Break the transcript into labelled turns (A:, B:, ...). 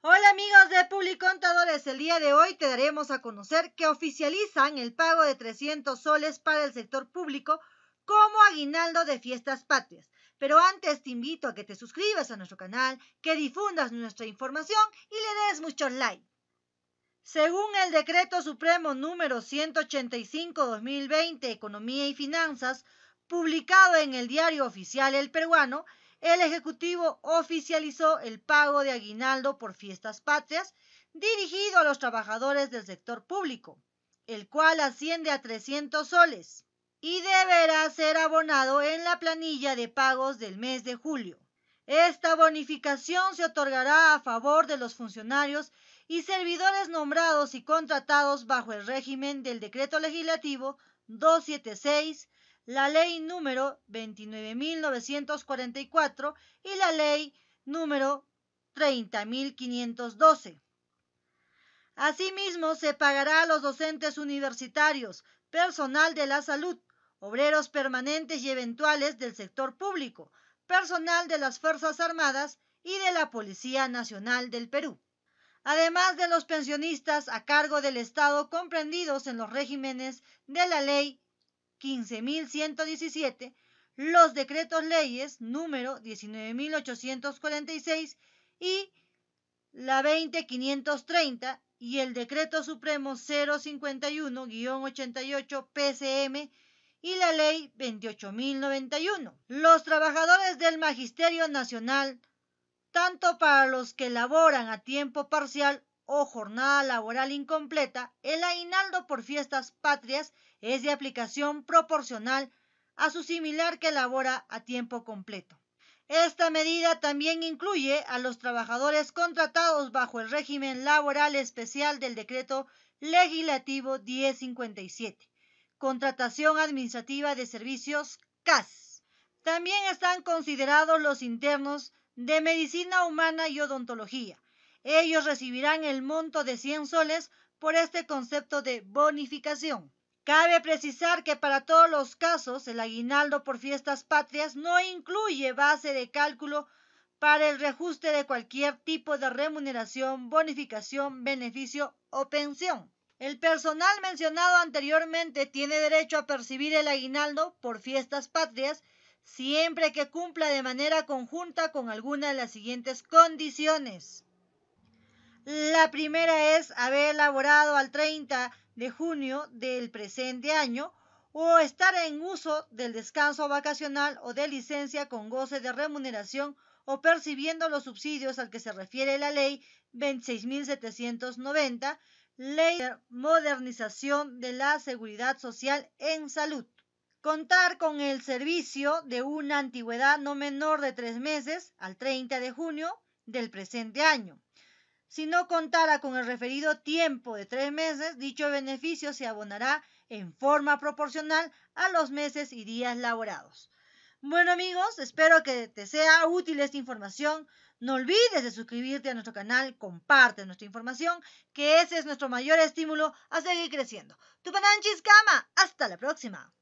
A: Hola amigos de Publicontadores, el día de hoy te daremos a conocer que oficializan el pago de 300 soles para el sector público como aguinaldo de fiestas patrias. Pero antes te invito a que te suscribas a nuestro canal, que difundas nuestra información y le des mucho like. Según el Decreto Supremo número 185-2020, Economía y Finanzas, publicado en el diario oficial El Peruano, el Ejecutivo oficializó el pago de aguinaldo por fiestas patrias dirigido a los trabajadores del sector público, el cual asciende a 300 soles y deberá ser abonado en la planilla de pagos del mes de julio. Esta bonificación se otorgará a favor de los funcionarios y servidores nombrados y contratados bajo el régimen del Decreto Legislativo 276 la ley número 29.944 y la ley número 30.512. Asimismo, se pagará a los docentes universitarios, personal de la salud, obreros permanentes y eventuales del sector público, personal de las Fuerzas Armadas y de la Policía Nacional del Perú. Además de los pensionistas a cargo del Estado comprendidos en los regímenes de la ley 15.117, los decretos leyes número 19.846 y la 20.530 y el decreto supremo 051-88 PCM y la ley 28.091. Los trabajadores del Magisterio Nacional, tanto para los que laboran a tiempo parcial o jornada laboral incompleta, el ainaldo por fiestas patrias es de aplicación proporcional a su similar que labora a tiempo completo. Esta medida también incluye a los trabajadores contratados bajo el régimen laboral especial del decreto legislativo 1057, contratación administrativa de servicios CAS. También están considerados los internos de medicina humana y odontología, ellos recibirán el monto de 100 soles por este concepto de bonificación. Cabe precisar que para todos los casos el aguinaldo por fiestas patrias no incluye base de cálculo para el reajuste de cualquier tipo de remuneración, bonificación, beneficio o pensión. El personal mencionado anteriormente tiene derecho a percibir el aguinaldo por fiestas patrias siempre que cumpla de manera conjunta con alguna de las siguientes condiciones. La primera es haber elaborado al 30 de junio del presente año o estar en uso del descanso vacacional o de licencia con goce de remuneración o percibiendo los subsidios al que se refiere la ley 26.790, ley de modernización de la seguridad social en salud. Contar con el servicio de una antigüedad no menor de tres meses al 30 de junio del presente año. Si no contara con el referido tiempo de tres meses, dicho beneficio se abonará en forma proporcional a los meses y días laborados. Bueno amigos, espero que te sea útil esta información. No olvides de suscribirte a nuestro canal, comparte nuestra información, que ese es nuestro mayor estímulo a seguir creciendo. Tu Cama, hasta la próxima.